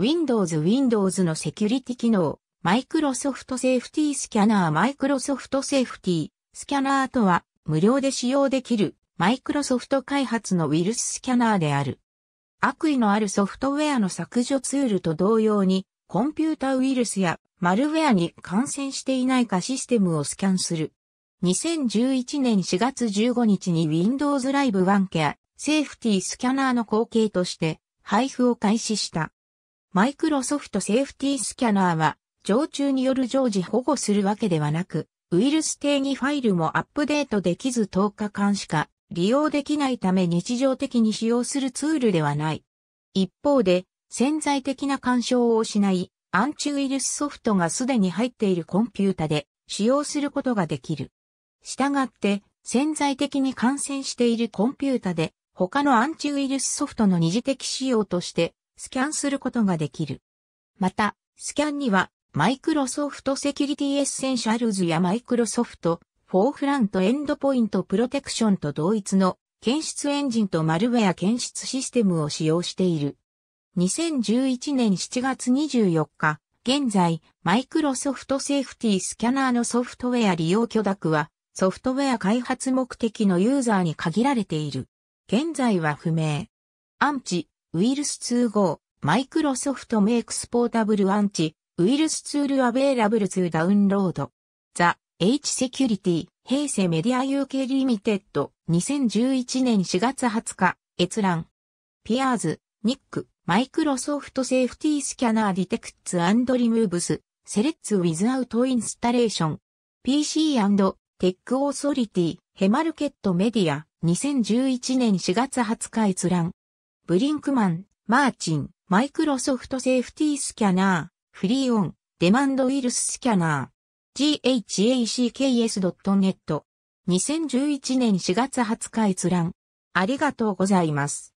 Windows Windows のセキュリティ機能、マイクロソフトセーフティスキャナーマイクロソフトセーフティスキャナーとは無料で使用できるマイクロソフト開発のウイルススキャナーである。悪意のあるソフトウェアの削除ツールと同様にコンピュータウイルスやマルウェアに感染していないかシステムをスキャンする。2011年4月15日に Windows Live One Care セーフティスキャナーの後継として配布を開始した。マイクロソフトセーフティースキャナーは、常駐による常時保護するわけではなく、ウイルス定義ファイルもアップデートできず10日間しか利用できないため日常的に使用するツールではない。一方で、潜在的な干渉を失い、アンチウイルスソフトがすでに入っているコンピュータで使用することができる。したがって、潜在的に感染しているコンピュータで、他のアンチウイルスソフトの二次的仕様としてスキャンすることができる。また、スキャンには、マイクロソフトセキュリティエッセンシャルズやマイクロソフト、フォーフラントエンドポイントプロテクションと同一の検出エンジンとマルウェア検出システムを使用している。2011年7月24日、現在、マイクロソフトセーフティスキャナーのソフトウェア利用許諾は、ソフトウェア開発目的のユーザーに限られている。現在は不明。アンチ、ウイルス2号、マイクロソフトメイクスポータブルアンチ、ウイルスツールアベイラブルツーダウンロード。ザ・ H セキュリティ、平成メディア UK リミテッド、2011年4月20日、閲覧。ピアーズ、ニック、マイクロソフトセーフティースキャナーディテクツアンドリムーブス、セレッツウィズアウトインスタレーション。PC& テックオーソリティ、ヘマルケットメディア、2011年4月20日閲覧。ブリンクマン、マーチン、マイクロソフトセーフティースキャナー、フリーオン、デマンドウイルススキャナー、ghacks.net。2011年4月20日閲覧。ありがとうございます。